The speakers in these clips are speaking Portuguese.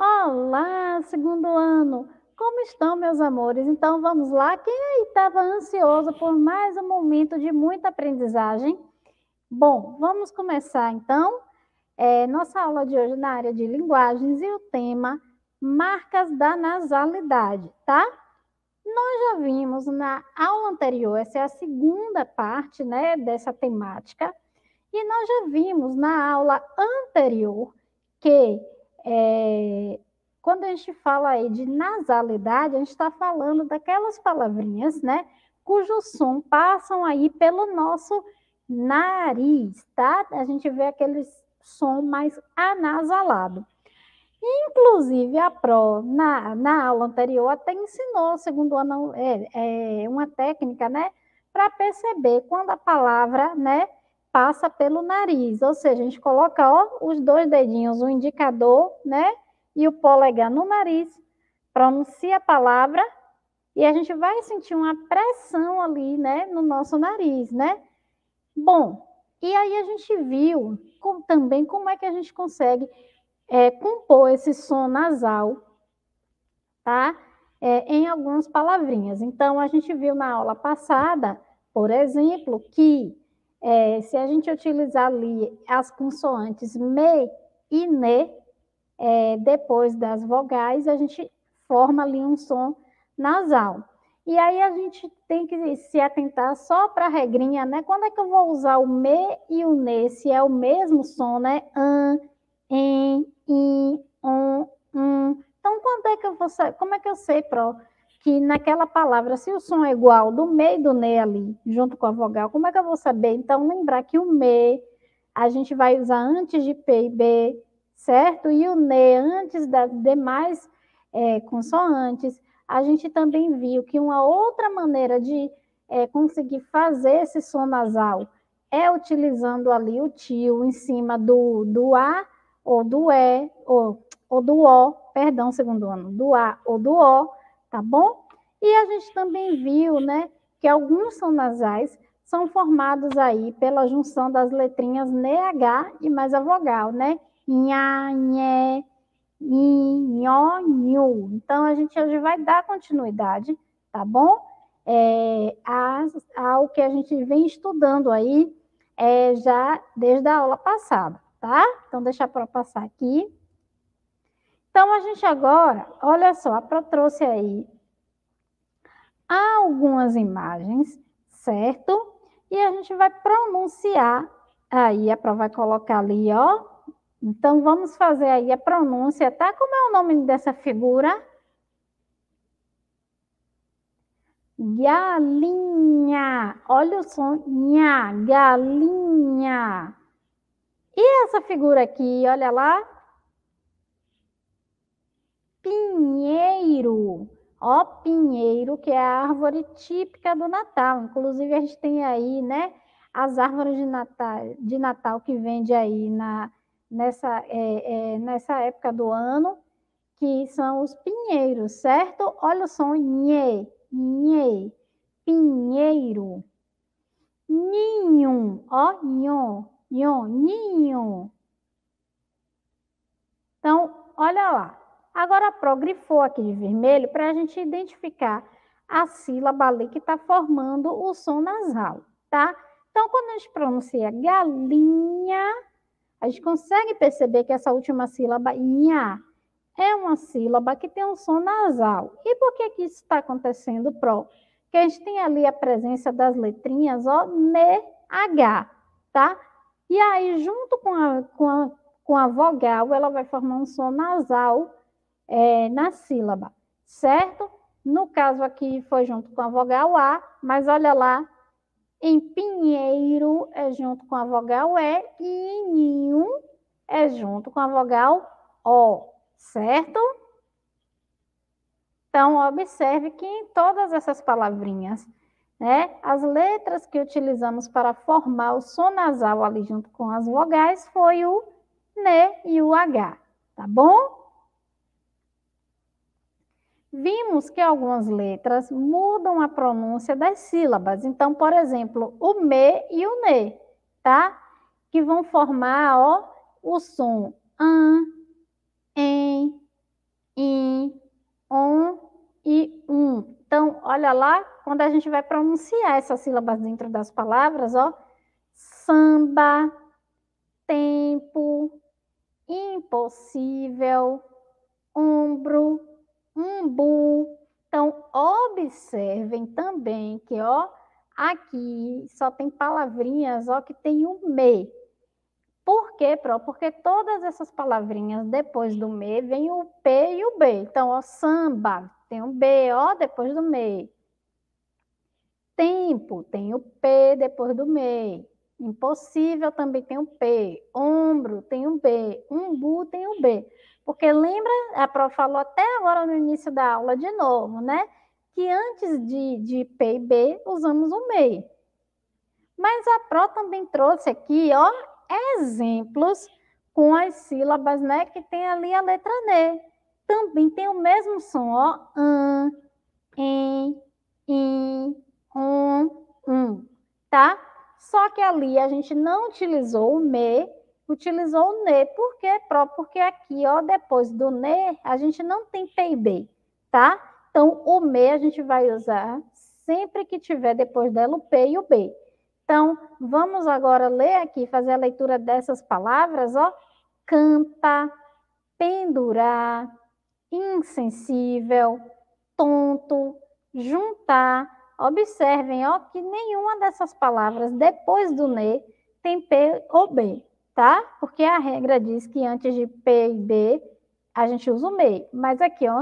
Olá, segundo ano! Como estão, meus amores? Então vamos lá. Quem estava ansioso por mais um momento de muita aprendizagem? Bom, vamos começar então. É, nossa aula de hoje na área de linguagens e o tema marcas da nasalidade, tá? Nós já vimos na aula anterior, essa é a segunda parte né, dessa temática, e nós já vimos na aula anterior que é, quando a gente fala aí de nasalidade, a gente está falando daquelas palavrinhas, né? Cujo som passam aí pelo nosso nariz, tá? A gente vê aquele som mais anasalado. Inclusive, a PRO, na, na aula anterior, até ensinou, segundo ano, é, é uma técnica, né? Para perceber quando a palavra, né? passa pelo nariz, ou seja, a gente coloca ó, os dois dedinhos, o indicador, né? E o polegar no nariz, pronuncia a palavra e a gente vai sentir uma pressão ali, né, no nosso nariz, né? Bom, e aí a gente viu com, também como é que a gente consegue é, compor esse som nasal, tá? É, em algumas palavrinhas. Então, a gente viu na aula passada, por exemplo, que é, se a gente utilizar ali as consoantes me e ne, é, depois das vogais, a gente forma ali um som nasal. E aí a gente tem que se atentar só para a regrinha, né? Quando é que eu vou usar o me e o ne, se é o mesmo som, né? An, em, in, on, um. Então, quando é que eu vou, como é que eu sei, pro? que naquela palavra, se o som é igual do me e do ne ali, junto com a vogal, como é que eu vou saber? Então, lembrar que o me a gente vai usar antes de P e B, certo? E o ne antes das demais é, consoantes. A gente também viu que uma outra maneira de é, conseguir fazer esse som nasal é utilizando ali o tio em cima do, do A ou do E, ou, ou do O, perdão, segundo ano, do A ou do O, tá bom? E a gente também viu, né, que alguns sons nasais são formados aí pela junção das letrinhas NH e mais a vogal, né? Nha, nhé, nho, nhu. Então, a gente hoje vai dar continuidade, tá bom? É, ao que a gente vem estudando aí é, já desde a aula passada, tá? Então, deixa para passar aqui. Então, a gente agora, olha só, a Pro trouxe aí algumas imagens, certo? E a gente vai pronunciar, aí a Pro vai colocar ali, ó. Então, vamos fazer aí a pronúncia, tá? Como é o nome dessa figura? Galinha. Olha o som, nha, galinha. E essa figura aqui, olha lá pinheiro. Ó, pinheiro, que é a árvore típica do Natal. Inclusive, a gente tem aí, né, as árvores de Natal, de Natal que vende aí na, nessa, é, é, nessa época do ano, que são os pinheiros, certo? Olha o som, nhe, nhe, pinheiro. Ninho, ó, nho, nho, ninho. Então, olha lá. Agora, a Pro grifou aqui de vermelho para a gente identificar a sílaba ali que está formando o som nasal, tá? Então, quando a gente pronuncia galinha, a gente consegue perceber que essa última sílaba, inha, é uma sílaba que tem um som nasal. E por que, que isso está acontecendo, Pro? Porque a gente tem ali a presença das letrinhas, ó, ne, h, tá? E aí, junto com a, com a, com a vogal, ela vai formar um som nasal é, na sílaba, certo? No caso aqui foi junto com a vogal A, mas olha lá, em pinheiro é junto com a vogal E e em ninho é junto com a vogal O, certo? Então, observe que em todas essas palavrinhas, né, as letras que utilizamos para formar o som nasal ali junto com as vogais foi o NE e o H, tá bom? Vimos que algumas letras mudam a pronúncia das sílabas. Então, por exemplo, o me e o ne, tá? Que vão formar ó, o som an, em, in, on e um. Então, olha lá, quando a gente vai pronunciar essas sílabas dentro das palavras, ó, samba, tempo, impossível, ombro, umbu. Então, observem também que, ó, aqui só tem palavrinhas, ó, que tem o me. Por quê, Pro? Porque todas essas palavrinhas depois do me vem o P e o B. Então, ó, samba, tem o B, ó, depois do me. Tempo, tem o P depois do me. Impossível também tem um P, ombro tem um B, umbu tem um B. Porque lembra, a Prof falou até agora no início da aula de novo, né? Que antes de, de P e B usamos o MEI. Mas a Pro também trouxe aqui, ó, exemplos com as sílabas, né? Que tem ali a letra N. Também tem o mesmo som, ó, an, em, in, on, um, tá? Só que ali a gente não utilizou o me, utilizou o ne, porque quê? porque aqui, ó, depois do ne, a gente não tem PIB, tá? Então, o me a gente vai usar sempre que tiver depois dela o P e o B. Então, vamos agora ler aqui, fazer a leitura dessas palavras, ó. Canta, pendurar, insensível, tonto, juntar, Observem, ó, que nenhuma dessas palavras depois do ne tem P ou B, tá? Porque a regra diz que antes de P e B a gente usa o MEI. Mas aqui, ó,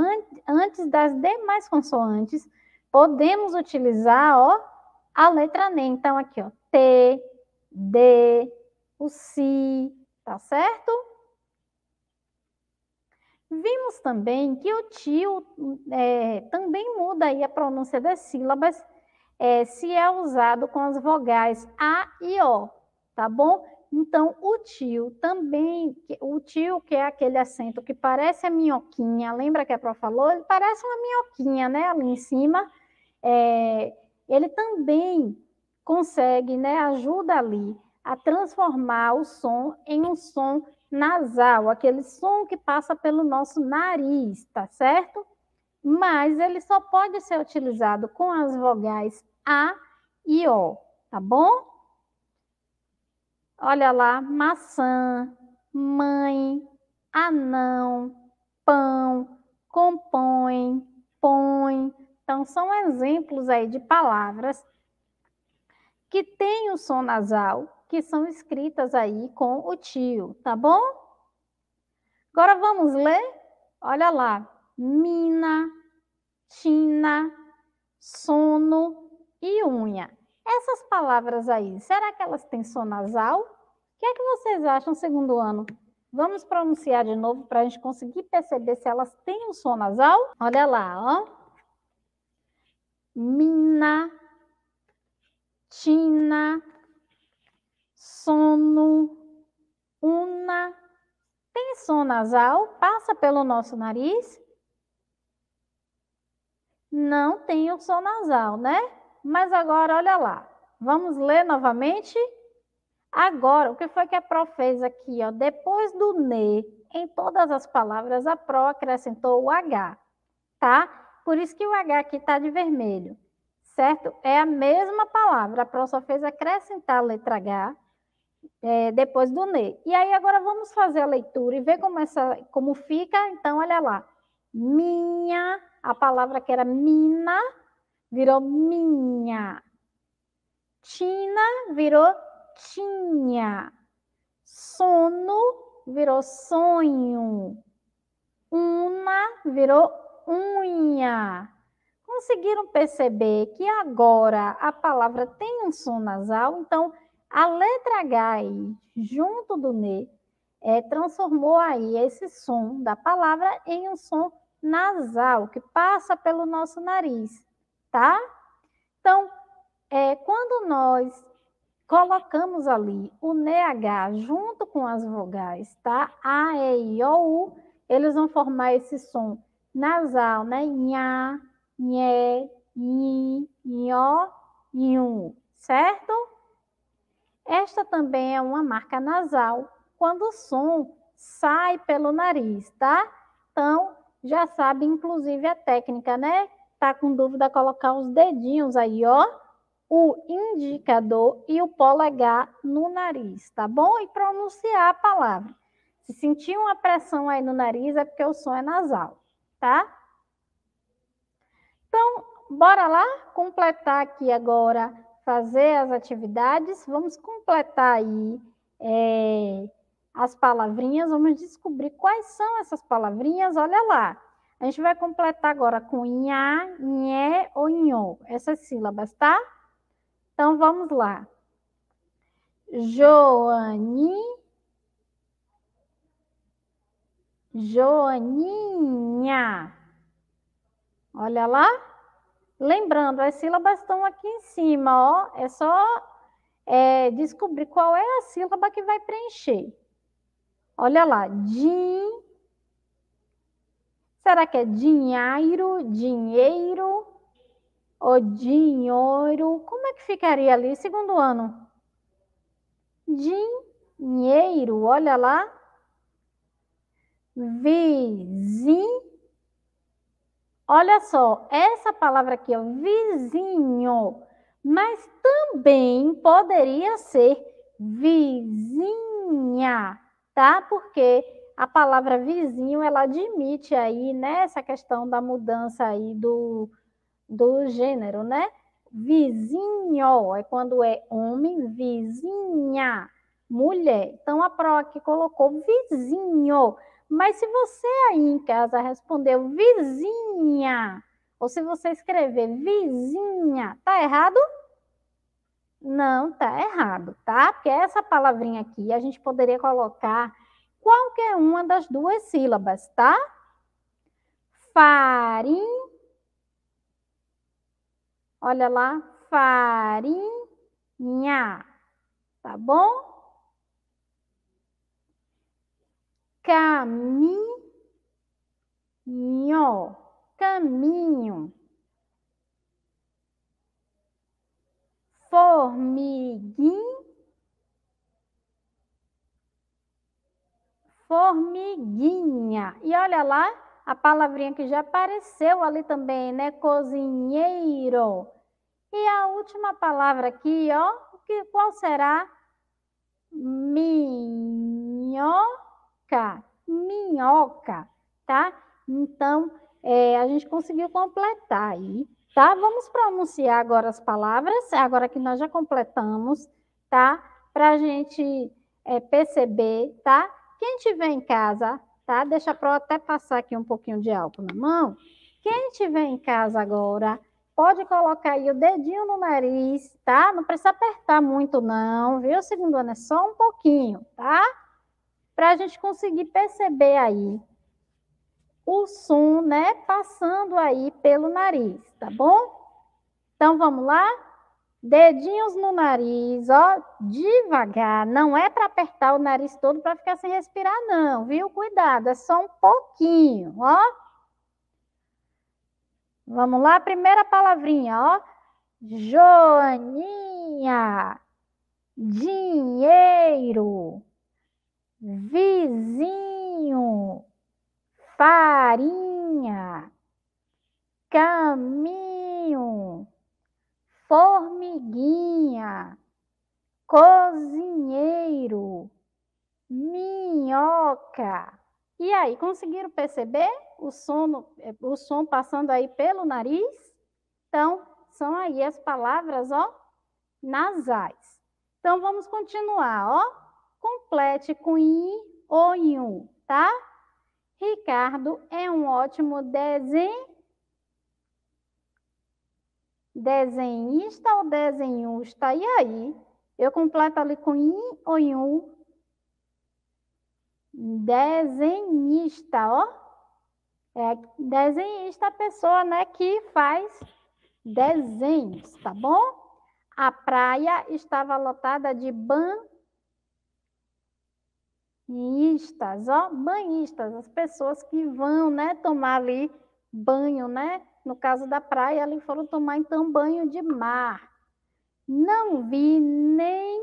antes das demais consoantes, podemos utilizar, ó, a letra NE. Então, aqui, ó, T, D, o SI, tá certo? Vimos também que o tio é, também muda aí a pronúncia das sílabas é, se é usado com as vogais A e O, tá bom? Então, o tio também, o tio que é aquele acento que parece a minhoquinha, lembra que a Pró falou? Ele parece uma minhoquinha, né? Ali em cima, é, ele também consegue, né? Ajuda ali a transformar o som em um som nasal, aquele som que passa pelo nosso nariz, tá certo? Mas ele só pode ser utilizado com as vogais A e O, tá bom? Olha lá, maçã, mãe, anão, pão, compõe, põe. Então, são exemplos aí de palavras que têm o som nasal que são escritas aí com o tio, tá bom? Agora vamos ler? Olha lá. Mina, tina, sono e unha. Essas palavras aí, será que elas têm som nasal? O que é que vocês acham, segundo ano? Vamos pronunciar de novo para a gente conseguir perceber se elas têm um som nasal? Olha lá, ó. Mina, tina, sono, una. Tem som nasal? Passa pelo nosso nariz? Não tem o som nasal, né? Mas agora, olha lá. Vamos ler novamente? Agora, o que foi que a Pro fez aqui? Ó? Depois do ne, em todas as palavras, a Pro acrescentou o H, tá? Por isso que o H aqui está de vermelho, certo? É a mesma palavra, a Pro só fez acrescentar a letra H, é, depois do NE. E aí agora vamos fazer a leitura e ver como, essa, como fica. Então, olha lá. Minha, a palavra que era mina, virou minha. Tina virou tinha. Sono virou sonho. Una virou unha. Conseguiram perceber que agora a palavra tem um som nasal, então a letra H aí, junto do ne, é, transformou aí esse som da palavra em um som nasal, que passa pelo nosso nariz, tá? Então, é, quando nós colocamos ali o NH junto com as vogais, tá? A, E, I, O, U, eles vão formar esse som nasal, né? Nha, nhé, nhi, nhó, nhum, certo? Esta também é uma marca nasal, quando o som sai pelo nariz, tá? Então, já sabe, inclusive, a técnica, né? Tá com dúvida, colocar os dedinhos aí, ó, o indicador e o polegar no nariz, tá bom? E pronunciar a palavra. Se sentir uma pressão aí no nariz, é porque o som é nasal, tá? Então, bora lá completar aqui agora fazer as atividades, vamos completar aí é, as palavrinhas, vamos descobrir quais são essas palavrinhas, olha lá. A gente vai completar agora com nhá, nhé ou nhô, essas sílabas, tá? Então, vamos lá. Joani, Joaninha. Olha lá. Lembrando, as sílabas estão aqui em cima, ó. É só é, descobrir qual é a sílaba que vai preencher. Olha lá, din. Será que é dinheiro, dinheiro ou dinheiro? Como é que ficaria ali, segundo ano? Dinheiro, olha lá. Vizinho Olha só, essa palavra aqui, ó, é vizinho, mas também poderia ser vizinha, tá? Porque a palavra vizinho, ela admite aí, né, essa questão da mudança aí do, do gênero, né? Vizinho é quando é homem, vizinha, mulher. Então, a Pro aqui colocou vizinho, mas se você aí em casa respondeu vizinha, ou se você escrever vizinha, tá errado? Não, tá errado, tá? Porque essa palavrinha aqui a gente poderia colocar qualquer uma das duas sílabas, tá? Farim. Olha lá, farinha, tá bom? caminho, caminho. Formiguinha, formiguinha. E olha lá, a palavrinha que já apareceu ali também, né? Cozinheiro. E a última palavra aqui, ó, que, qual será? Minho minhoca, minhoca, tá? Então, é, a gente conseguiu completar aí, tá? Vamos pronunciar agora as palavras, agora que nós já completamos, tá? Para a gente é, perceber, tá? Quem tiver em casa, tá? Deixa para eu até passar aqui um pouquinho de álcool na mão. Quem tiver em casa agora, pode colocar aí o dedinho no nariz, tá? Não precisa apertar muito, não, viu? Segundo ano é só um pouquinho, tá? para a gente conseguir perceber aí o som, né, passando aí pelo nariz, tá bom? Então vamos lá? Dedinhos no nariz, ó, devagar, não é para apertar o nariz todo para ficar sem respirar não, viu? Cuidado, é só um pouquinho, ó. Vamos lá, primeira palavrinha, ó. Joaninha. Dinheiro vizinho, farinha, caminho, formiguinha, cozinheiro, minhoca. E aí, conseguiram perceber o, sono, eh, o som passando aí pelo nariz? Então, são aí as palavras, ó, nasais. Então, vamos continuar, ó complete com i ou em um, tá? Ricardo é um ótimo desen... desenhista ou desenhista. E aí? Eu completo ali com i ou em um? Desenhista, ó. É desenhista a pessoa, né, que faz desenhos, tá bom? A praia estava lotada de banco banhistas, ó, banhistas, as pessoas que vão, né, tomar ali banho, né? No caso da praia, ali foram tomar então banho de mar. Não vi nem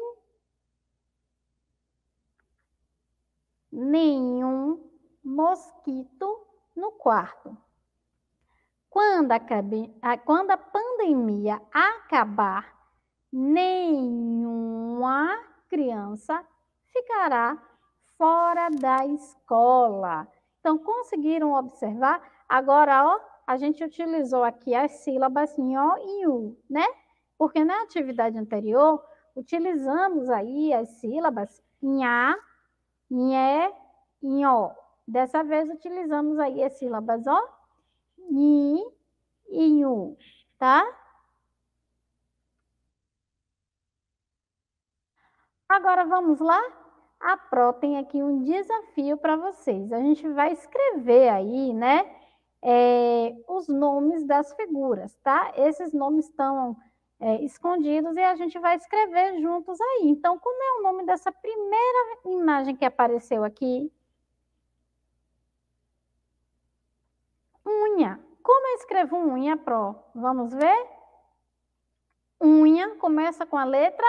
nenhum mosquito no quarto. Quando a, quando a pandemia acabar, nenhuma criança ficará fora da escola. Então, conseguiram observar? Agora, ó, a gente utilizou aqui as sílabas nho e u, né? Porque na atividade anterior, utilizamos aí as sílabas nhá, nhé, nho. Dessa vez, utilizamos aí as sílabas ó, nhi e u, tá? Agora, vamos lá? a Pro tem aqui um desafio para vocês. A gente vai escrever aí, né, é, os nomes das figuras, tá? Esses nomes estão é, escondidos e a gente vai escrever juntos aí. Então, como é o nome dessa primeira imagem que apareceu aqui? Unha. Como eu escrevo unha, Pro? Vamos ver? Unha começa com a letra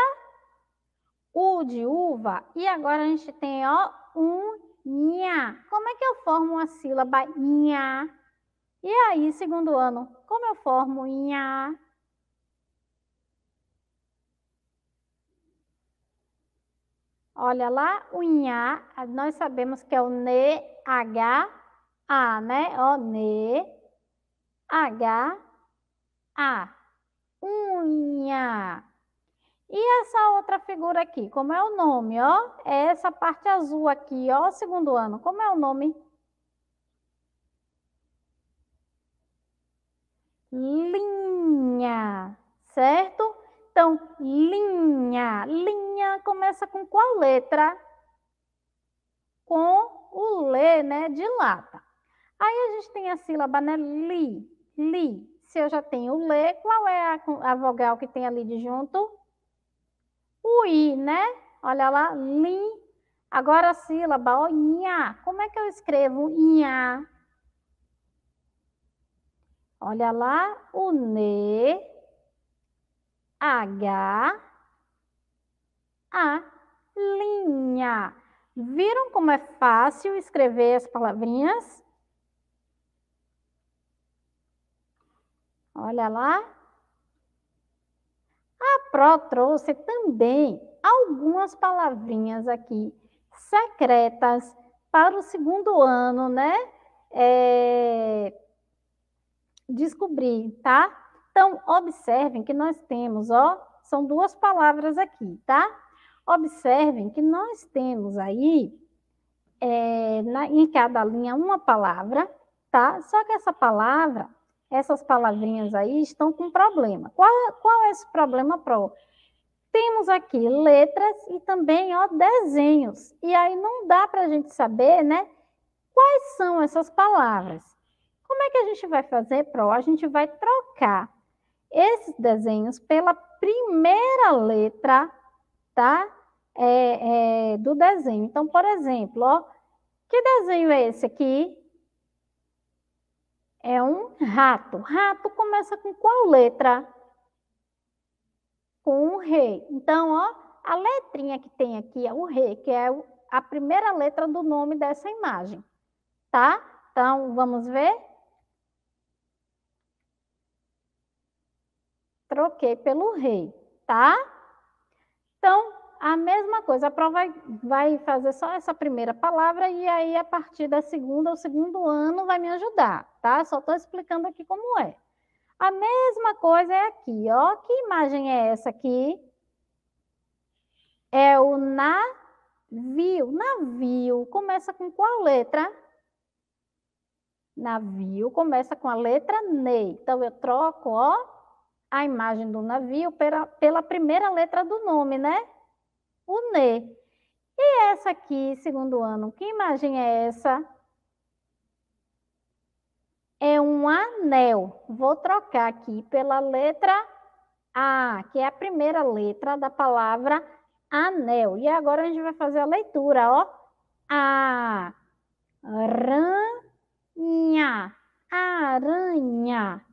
U de uva. E agora a gente tem, ó, um nha. Como é que eu formo a sílaba nha? E aí, segundo ano, como eu formo nha? Olha lá, o nha, nós sabemos que é o ne, h, a, né? Ó, ne, h, a. Unha. E essa outra figura aqui, como é o nome, ó? É essa parte azul aqui, ó, segundo ano. Como é o nome? Linha, certo? Então, linha. Linha começa com qual letra? Com o lê, né, de lata. Aí a gente tem a sílaba, né, li, li. Se eu já tenho lê, qual é a, a vogal que tem ali de junto? o i, né? Olha lá, li. Agora a sílaba, ó, nha. Como é que eu escrevo nha? Olha lá, o ne, h, a, linha. Viram como é fácil escrever as palavrinhas? Olha lá, a Pro trouxe também algumas palavrinhas aqui secretas para o segundo ano, né? É... Descobrir, tá? Então, observem que nós temos, ó, são duas palavras aqui, tá? Observem que nós temos aí é, na, em cada linha uma palavra, tá? Só que essa palavra essas palavrinhas aí estão com problema. Qual, qual é esse problema pro? Temos aqui letras e também ó, desenhos. E aí não dá para a gente saber né, quais são essas palavras. Como é que a gente vai fazer, Pro? A gente vai trocar esses desenhos pela primeira letra tá? É, é, do desenho. Então, por exemplo, ó, que desenho é esse aqui? É um rato. Rato começa com qual letra? Com um rei. Então, ó, a letrinha que tem aqui é o rei, que é a primeira letra do nome dessa imagem, tá? Então, vamos ver? Troquei pelo rei, tá? Então, a mesma coisa, a prova vai fazer só essa primeira palavra e aí a partir da segunda, o segundo ano vai me ajudar, tá? Só estou explicando aqui como é. A mesma coisa é aqui, ó. Que imagem é essa aqui? É o navio. Navio começa com qual letra? Navio começa com a letra NEI. Então, eu troco, ó, a imagem do navio pela, pela primeira letra do nome, né? o NE. E essa aqui, segundo ano, que imagem é essa? É um anel. Vou trocar aqui pela letra A, que é a primeira letra da palavra anel. E agora a gente vai fazer a leitura, ó. A, ranha, aranha.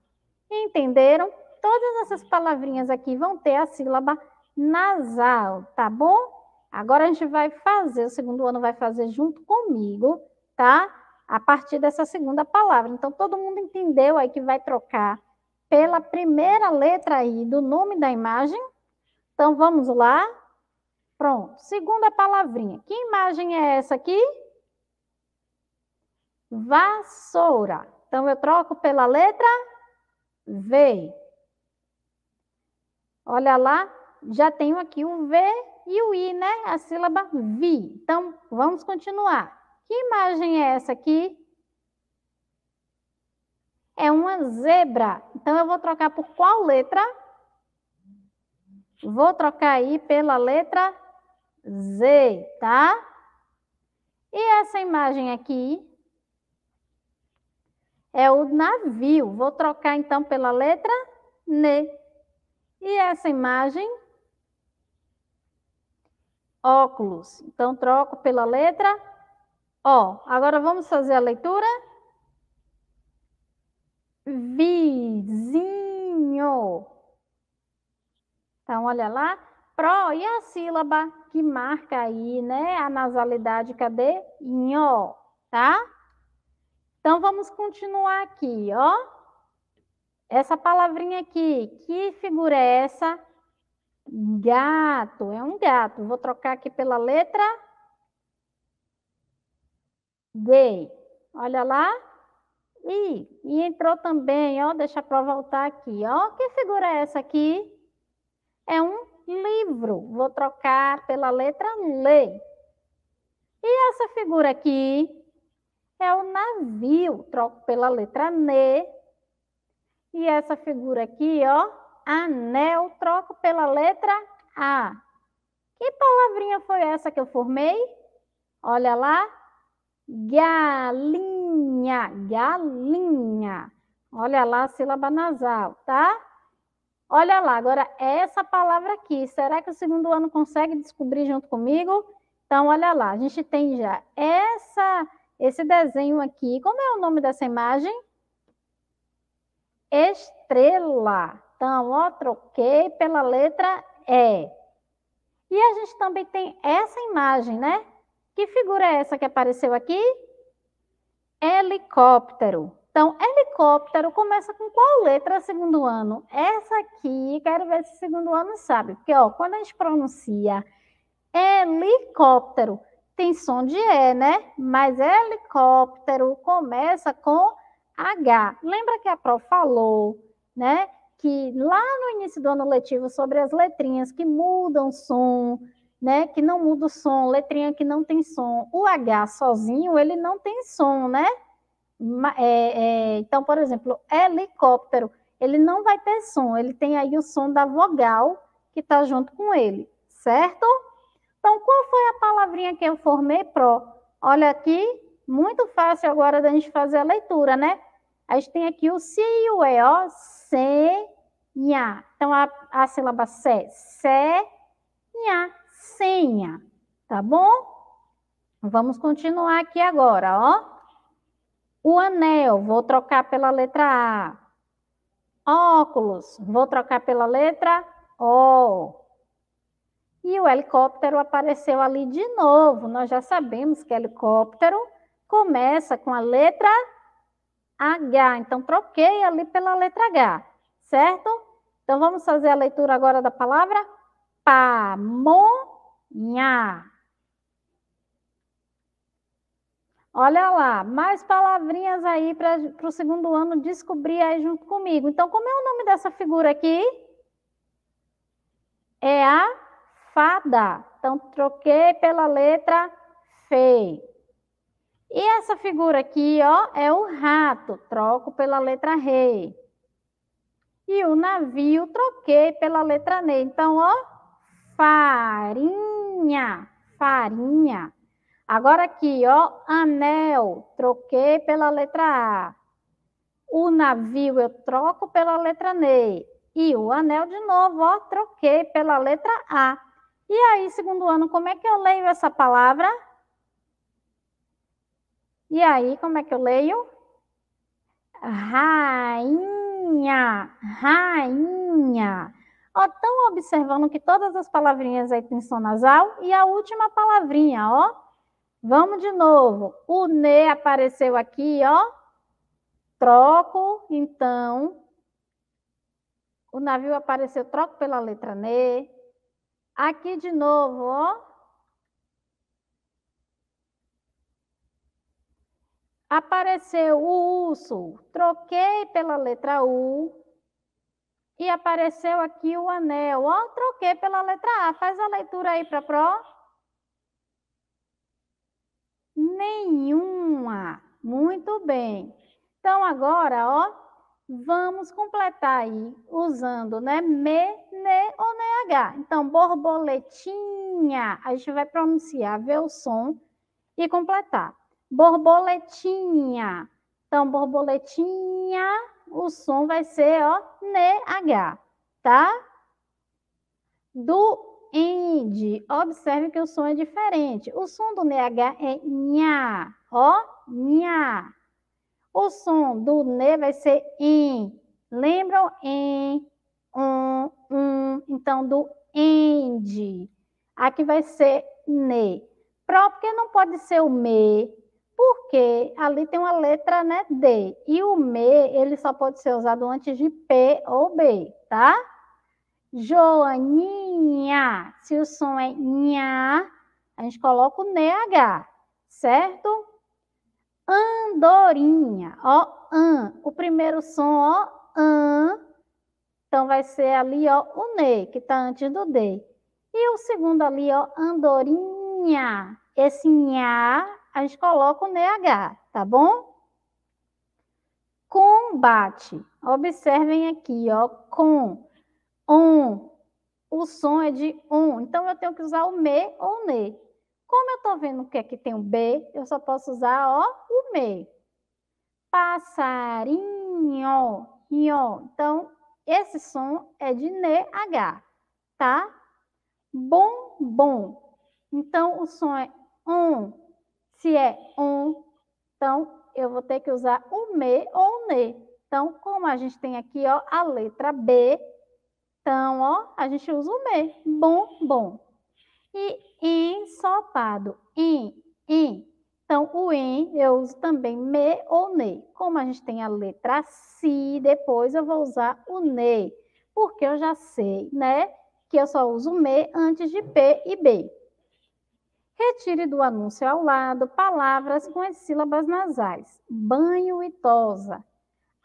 Entenderam? Todas essas palavrinhas aqui vão ter a sílaba nasal, tá bom? Agora a gente vai fazer, o segundo ano vai fazer junto comigo, tá? A partir dessa segunda palavra. Então, todo mundo entendeu aí que vai trocar pela primeira letra aí do nome da imagem. Então, vamos lá. Pronto. Segunda palavrinha. Que imagem é essa aqui? Vassoura. Então, eu troco pela letra V. Olha lá, já tenho aqui o V e o I, né? A sílaba vi. Então, vamos continuar. Que imagem é essa aqui? É uma zebra. Então, eu vou trocar por qual letra? Vou trocar aí pela letra Z, tá? E essa imagem aqui é o navio. Vou trocar, então, pela letra N. E essa imagem óculos. Então, troco pela letra O. Agora, vamos fazer a leitura? Vizinho. Então, olha lá. Pro e a sílaba que marca aí, né? A nasalidade, cadê? Nho, tá? Então, vamos continuar aqui, ó. Essa palavrinha aqui, que figura é essa? Gato, é um gato. Vou trocar aqui pela letra D. Olha lá. E entrou também, ó, deixa para voltar aqui. Ó, que figura é essa aqui? É um livro. Vou trocar pela letra L. E essa figura aqui é o navio. Troco pela letra N. E essa figura aqui, ó, Anel, troco pela letra A. Que palavrinha foi essa que eu formei? Olha lá. Galinha, galinha. Olha lá a sílaba nasal, tá? Olha lá, agora é essa palavra aqui, será que o segundo ano consegue descobrir junto comigo? Então, olha lá, a gente tem já essa, esse desenho aqui. Como é o nome dessa imagem? Estrela. Então, ó, troquei pela letra E. E a gente também tem essa imagem, né? Que figura é essa que apareceu aqui? Helicóptero. Então, helicóptero começa com qual letra segundo ano? Essa aqui, quero ver se segundo ano sabe. Porque, ó, quando a gente pronuncia helicóptero, tem som de E, né? Mas helicóptero começa com H. Lembra que a prof falou, né? que lá no início do ano letivo, sobre as letrinhas que mudam som, né, que não muda o som, letrinha que não tem som. O H sozinho, ele não tem som, né? É, é, então, por exemplo, helicóptero, ele não vai ter som, ele tem aí o som da vogal que está junto com ele, certo? Então, qual foi a palavrinha que eu formei, pró? Olha aqui, muito fácil agora da gente fazer a leitura, né? A gente tem aqui o C e o E, ó, se, nha. Então, a, a sílaba se, se, nha, senha, tá bom? Vamos continuar aqui agora, ó. O anel, vou trocar pela letra A. Óculos, vou trocar pela letra O. E o helicóptero apareceu ali de novo. Nós já sabemos que helicóptero começa com a letra H. Então, troquei ali pela letra H, certo? Então, vamos fazer a leitura agora da palavra pamonha. Olha lá, mais palavrinhas aí para o segundo ano descobrir aí junto comigo. Então, como é o nome dessa figura aqui? É a fada. Então, troquei pela letra F. E essa figura aqui, ó, é o rato, troco pela letra rei. E o navio, troquei pela letra N. Então, ó, farinha, farinha. Agora aqui, ó, anel, troquei pela letra A. O navio eu troco pela letra N. E o anel de novo, ó, troquei pela letra A. E aí, segundo ano, como é que eu leio essa palavra? E aí, como é que eu leio? Rainha, rainha. Ó, estão observando que todas as palavrinhas aí têm som nasal e a última palavrinha, ó. Vamos de novo. O ne apareceu aqui, ó. Troco, então. O navio apareceu, troco pela letra ne. Aqui de novo, ó. Apareceu o urso, troquei pela letra U. E apareceu aqui o anel. Ó, troquei pela letra A. Faz a leitura aí para pró. Nenhuma. Muito bem. Então agora, ó, vamos completar aí usando, né, me, ne ou nh. Então, borboletinha, a gente vai pronunciar, ver o som e completar borboletinha. Então, borboletinha, o som vai ser, ó, NH, tá? Do end, observe que o som é diferente. O som do NH é nha, ó, nha. O som do ne vai ser em. Lembram? Em, um, um. Então, do end. Aqui vai ser ne. Pró, porque não pode ser o me, porque ali tem uma letra né, D, e o me, ele só pode ser usado antes de P ou B, tá? Joaninha, se o som é nha, a gente coloca o NH, certo? Andorinha, ó, an, o primeiro som, ó, an, então vai ser ali, ó, o ne, que tá antes do D. E o segundo ali, ó, andorinha, esse nha a gente coloca o NH, tá bom? Combate. Observem aqui, ó, com, on. O som é de on, então eu tenho que usar o me ou ne. Como eu tô vendo que aqui tem o um b, eu só posso usar, ó, o me. Passarinho, nho. Então, esse som é de NH, tá? Bom, bom. Então, o som é on, se é um, então eu vou ter que usar o me ou o ne. Então, como a gente tem aqui ó, a letra B, então ó, a gente usa o me. Bom, bom. E ensopado, Em, em. Então, o em eu uso também me ou ne. Como a gente tem a letra si, depois eu vou usar o ne, porque eu já sei, né, que eu só uso me antes de p e b. Retire do anúncio ao lado palavras com as sílabas nasais, banho e tosa.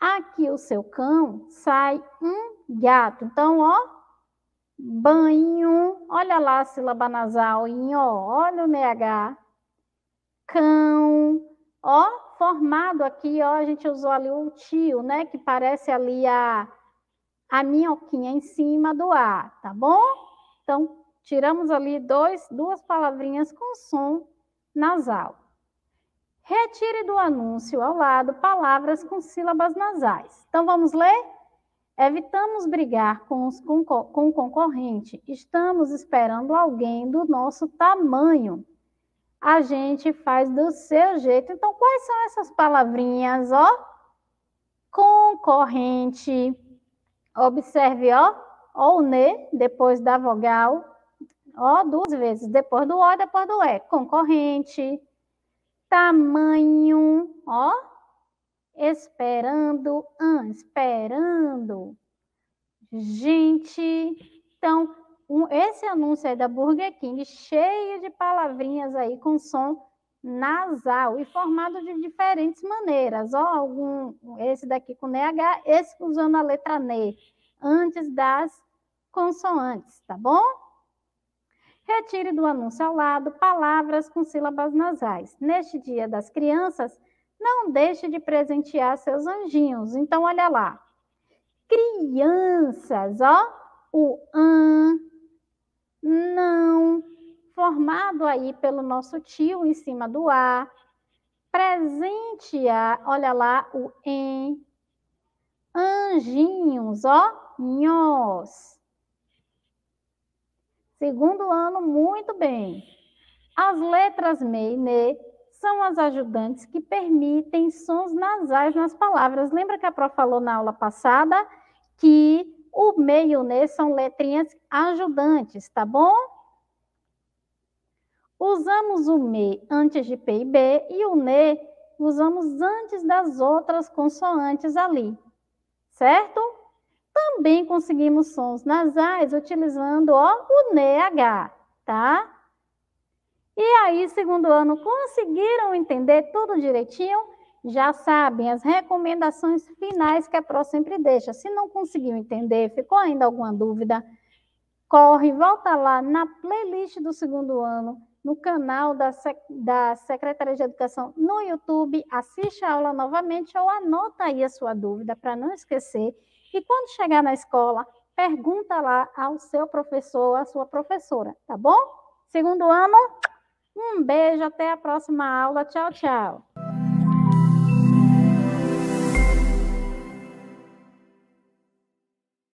Aqui o seu cão sai um gato. Então, ó, banho, olha lá a sílaba nasal em ó, olha o NH. Cão, ó, formado aqui, ó, a gente usou ali o tio, né, que parece ali a, a minhoquinha em cima do A, tá bom? Então, Tiramos ali dois, duas palavrinhas com som nasal. Retire do anúncio ao lado palavras com sílabas nasais. Então vamos ler? Evitamos brigar com, os, com o concorrente. Estamos esperando alguém do nosso tamanho. A gente faz do seu jeito. Então, quais são essas palavrinhas, ó? Concorrente. Observe, ó, ou ne, depois da vogal, Ó, duas vezes, depois do O, depois do E. É. Concorrente, tamanho, ó. Esperando, an, esperando. Gente, então, um, esse anúncio aí da Burger King, cheio de palavrinhas aí com som nasal e formado de diferentes maneiras. Ó, algum, esse daqui com NH, esse usando a letra NE, antes das consoantes, tá bom? Retire do anúncio ao lado palavras com sílabas nasais. Neste Dia das Crianças, não deixe de presentear seus anjinhos. Então, olha lá. Crianças, ó. O an, não, formado aí pelo nosso tio em cima do a. Presentear, olha lá, o em. Anjinhos, ó. Nhós Segundo ano, muito bem. As letras me e ne são as ajudantes que permitem sons nasais nas palavras. Lembra que a Pró falou na aula passada que o me e o ne são letrinhas ajudantes, tá bom? Usamos o me antes de P e B e o ne usamos antes das outras consoantes ali, certo? Também conseguimos sons nasais utilizando ó, o NH, tá? E aí, segundo ano, conseguiram entender tudo direitinho? Já sabem as recomendações finais que a Pro sempre deixa. Se não conseguiu entender, ficou ainda alguma dúvida, corre, volta lá na playlist do segundo ano, no canal da, da Secretaria de Educação no YouTube, assiste a aula novamente ou anota aí a sua dúvida para não esquecer e quando chegar na escola, pergunta lá ao seu professor, à sua professora, tá bom? Segundo ano, um beijo, até a próxima aula. Tchau, tchau.